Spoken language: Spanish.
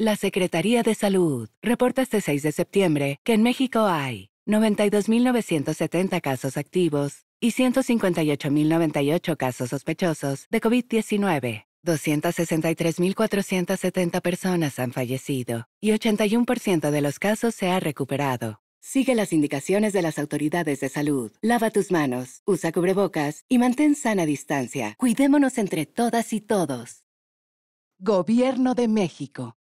La Secretaría de Salud reporta este 6 de septiembre que en México hay 92.970 casos activos y 158.098 casos sospechosos de COVID-19. 263.470 personas han fallecido y 81% de los casos se ha recuperado. Sigue las indicaciones de las autoridades de salud. Lava tus manos, usa cubrebocas y mantén sana distancia. Cuidémonos entre todas y todos. Gobierno de México.